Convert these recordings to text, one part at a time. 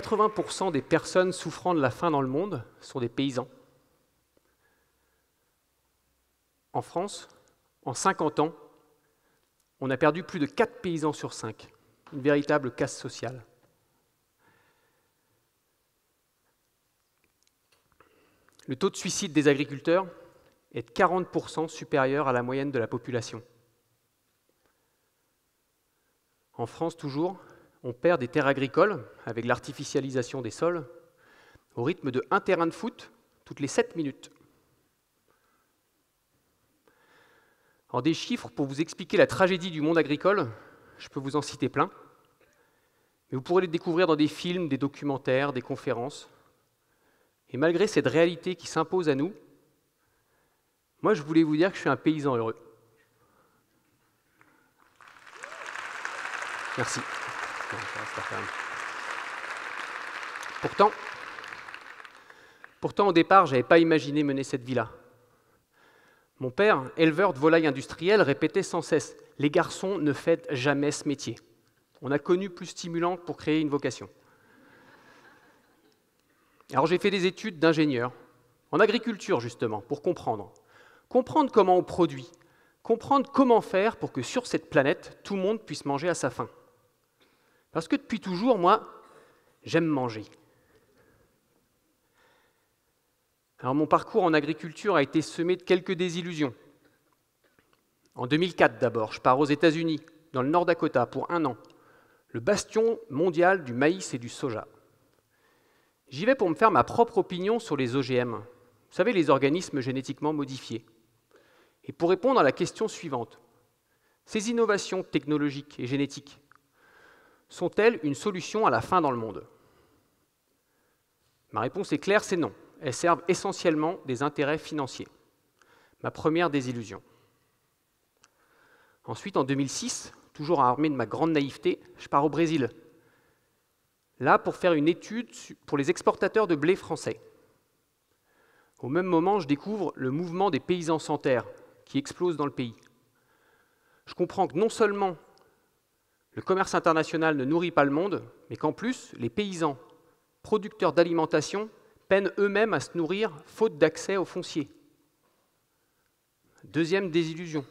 80% des personnes souffrant de la faim dans le monde sont des paysans. En France, en 50 ans, on a perdu plus de 4 paysans sur 5, une véritable casse sociale. Le taux de suicide des agriculteurs est de 40% supérieur à la moyenne de la population. En France toujours, on perd des terres agricoles avec l'artificialisation des sols au rythme de un terrain de foot toutes les 7 minutes. En des chiffres, pour vous expliquer la tragédie du monde agricole, je peux vous en citer plein, mais vous pourrez les découvrir dans des films, des documentaires, des conférences. Et malgré cette réalité qui s'impose à nous, moi je voulais vous dire que je suis un paysan heureux. Merci. Pourtant, pourtant, au départ, je n'avais pas imaginé mener cette vie-là. Mon père, éleveur de volailles industrielles, répétait sans cesse Les garçons ne fêtent jamais ce métier. On a connu plus stimulant pour créer une vocation. Alors j'ai fait des études d'ingénieur, en agriculture justement, pour comprendre. Comprendre comment on produit, comprendre comment faire pour que sur cette planète, tout le monde puisse manger à sa faim. Parce que depuis toujours, moi, j'aime manger. Alors mon parcours en agriculture a été semé de quelques désillusions. En 2004 d'abord, je pars aux États-Unis, dans le Nord Dakota, pour un an, le bastion mondial du maïs et du soja. J'y vais pour me faire ma propre opinion sur les OGM, vous savez, les organismes génétiquement modifiés. Et pour répondre à la question suivante, ces innovations technologiques et génétiques sont-elles une solution à la fin dans le monde Ma réponse est claire, c'est non. Elles servent essentiellement des intérêts financiers. Ma première désillusion. Ensuite, en 2006, toujours armé de ma grande naïveté, je pars au Brésil. Là, pour faire une étude pour les exportateurs de blé français. Au même moment, je découvre le mouvement des paysans sans terre qui explose dans le pays. Je comprends que non seulement le commerce international ne nourrit pas le monde, mais qu'en plus, les paysans, producteurs d'alimentation, peinent eux-mêmes à se nourrir faute d'accès aux fonciers. Deuxième désillusion.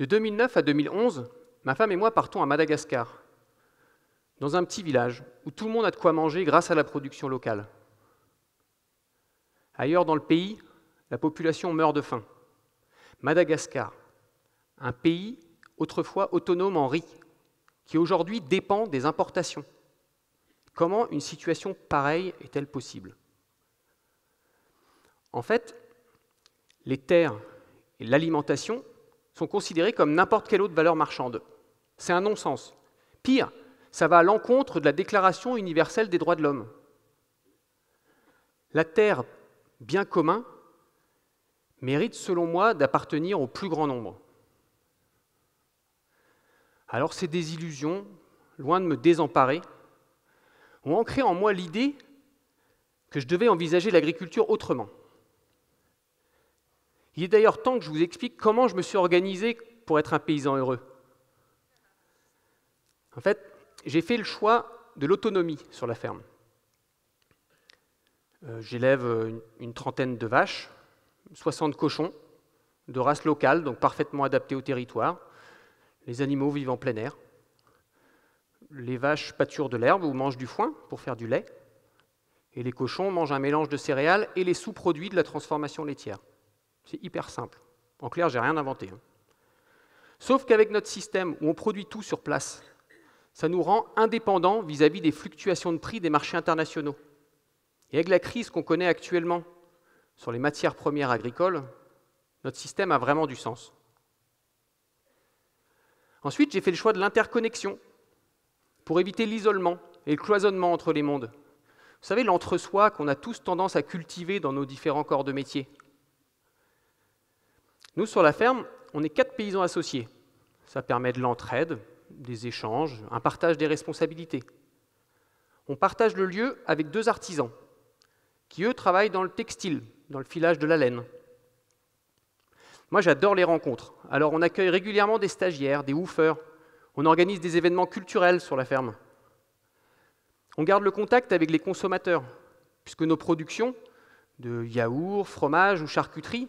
De 2009 à 2011, ma femme et moi partons à Madagascar, dans un petit village où tout le monde a de quoi manger grâce à la production locale. Ailleurs dans le pays, la population meurt de faim. Madagascar, un pays autrefois autonome en riz, qui aujourd'hui dépend des importations. Comment une situation pareille est-elle possible En fait, les terres et l'alimentation sont considérées comme n'importe quelle autre valeur marchande. C'est un non-sens. Pire, ça va à l'encontre de la Déclaration universelle des droits de l'homme. La terre, bien commun, mérite selon moi d'appartenir au plus grand nombre. Alors ces désillusions, loin de me désemparer, ont ancré en moi l'idée que je devais envisager l'agriculture autrement. Il est d'ailleurs temps que je vous explique comment je me suis organisé pour être un paysan heureux. En fait, j'ai fait le choix de l'autonomie sur la ferme. Euh, j'élève euh, une trentaine de vaches, 60 cochons de race locale, donc parfaitement adaptés au territoire, les animaux vivent en plein air. Les vaches pâturent de l'herbe ou mangent du foin pour faire du lait. Et les cochons mangent un mélange de céréales et les sous-produits de la transformation laitière. C'est hyper simple. En clair, j'ai rien inventé. Hein. Sauf qu'avec notre système où on produit tout sur place, ça nous rend indépendants vis à -vis des fluctuations de prix des marchés internationaux. Et avec la crise qu'on connaît actuellement sur les matières premières agricoles, notre système a vraiment du sens. Ensuite, j'ai fait le choix de l'interconnexion pour éviter l'isolement et le cloisonnement entre les mondes. Vous savez, l'entre-soi qu'on a tous tendance à cultiver dans nos différents corps de métier. Nous, sur la ferme, on est quatre paysans associés. Ça permet de l'entraide, des échanges, un partage des responsabilités. On partage le lieu avec deux artisans, qui eux travaillent dans le textile, dans le filage de la laine. Moi, j'adore les rencontres. Alors, on accueille régulièrement des stagiaires, des woofers. On organise des événements culturels sur la ferme. On garde le contact avec les consommateurs, puisque nos productions de yaourts, fromages ou charcuteries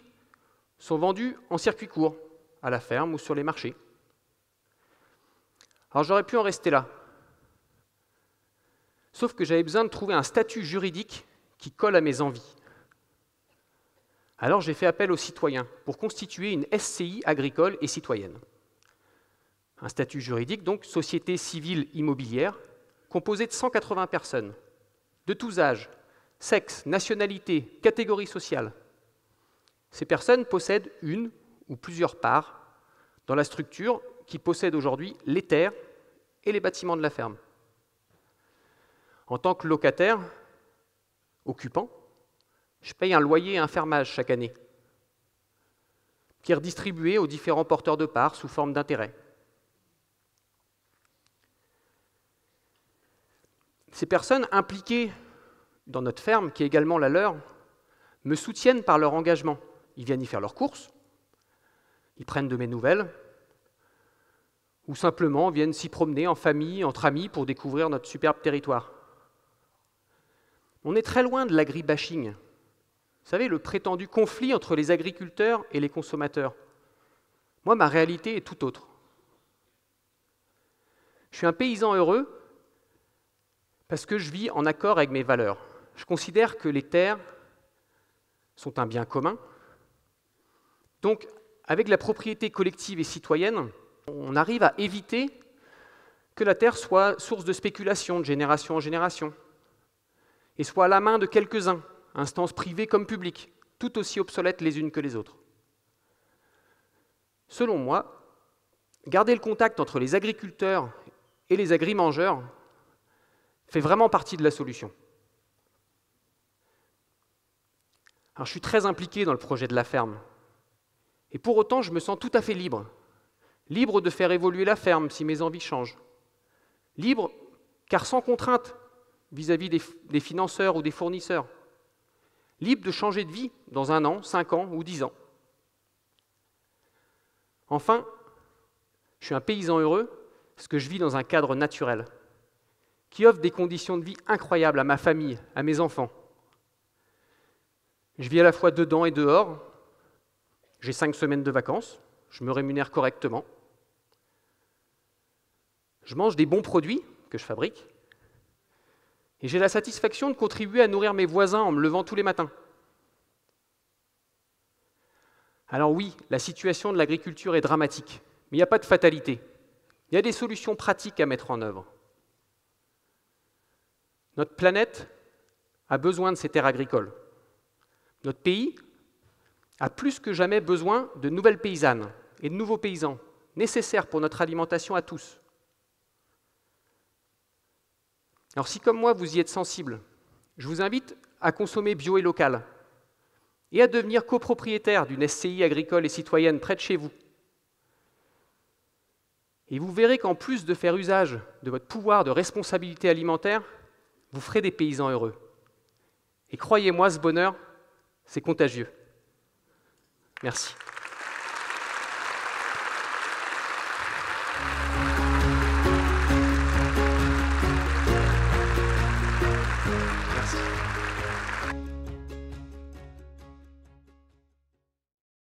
sont vendues en circuit court, à la ferme ou sur les marchés. Alors j'aurais pu en rester là. Sauf que j'avais besoin de trouver un statut juridique qui colle à mes envies. Alors j'ai fait appel aux citoyens pour constituer une SCI agricole et citoyenne. Un statut juridique, donc société civile immobilière, composée de 180 personnes, de tous âges, sexe, nationalité, catégorie sociale. Ces personnes possèdent une ou plusieurs parts dans la structure qui possède aujourd'hui les terres et les bâtiments de la ferme. En tant que locataire, occupant, je paye un loyer et un fermage chaque année, qui est redistribué aux différents porteurs de parts sous forme d'intérêt. Ces personnes impliquées dans notre ferme, qui est également la leur, me soutiennent par leur engagement. Ils viennent y faire leurs courses, ils prennent de mes nouvelles, ou simplement viennent s'y promener en famille, entre amis, pour découvrir notre superbe territoire. On est très loin de l'agribashing vous savez, le prétendu conflit entre les agriculteurs et les consommateurs. Moi, ma réalité est tout autre. Je suis un paysan heureux parce que je vis en accord avec mes valeurs. Je considère que les terres sont un bien commun. Donc, avec la propriété collective et citoyenne, on arrive à éviter que la terre soit source de spéculation de génération en génération et soit à la main de quelques-uns instances privées comme publiques, tout aussi obsolètes les unes que les autres. Selon moi, garder le contact entre les agriculteurs et les agrimangeurs fait vraiment partie de la solution. Alors, je suis très impliqué dans le projet de la ferme. Et pour autant, je me sens tout à fait libre. Libre de faire évoluer la ferme si mes envies changent. Libre, car sans contrainte vis-à-vis des financeurs ou des fournisseurs libre de changer de vie dans un an, cinq ans ou dix ans. Enfin, je suis un paysan heureux parce que je vis dans un cadre naturel qui offre des conditions de vie incroyables à ma famille, à mes enfants. Je vis à la fois dedans et dehors. J'ai cinq semaines de vacances. Je me rémunère correctement. Je mange des bons produits que je fabrique. Et j'ai la satisfaction de contribuer à nourrir mes voisins en me levant tous les matins. Alors oui, la situation de l'agriculture est dramatique, mais il n'y a pas de fatalité. Il y a des solutions pratiques à mettre en œuvre. Notre planète a besoin de ces terres agricoles. Notre pays a plus que jamais besoin de nouvelles paysannes et de nouveaux paysans, nécessaires pour notre alimentation à tous. Alors si comme moi vous y êtes sensible, je vous invite à consommer bio et local et à devenir copropriétaire d'une SCI agricole et citoyenne près de chez vous. Et vous verrez qu'en plus de faire usage de votre pouvoir de responsabilité alimentaire, vous ferez des paysans heureux. Et croyez-moi, ce bonheur, c'est contagieux. Merci.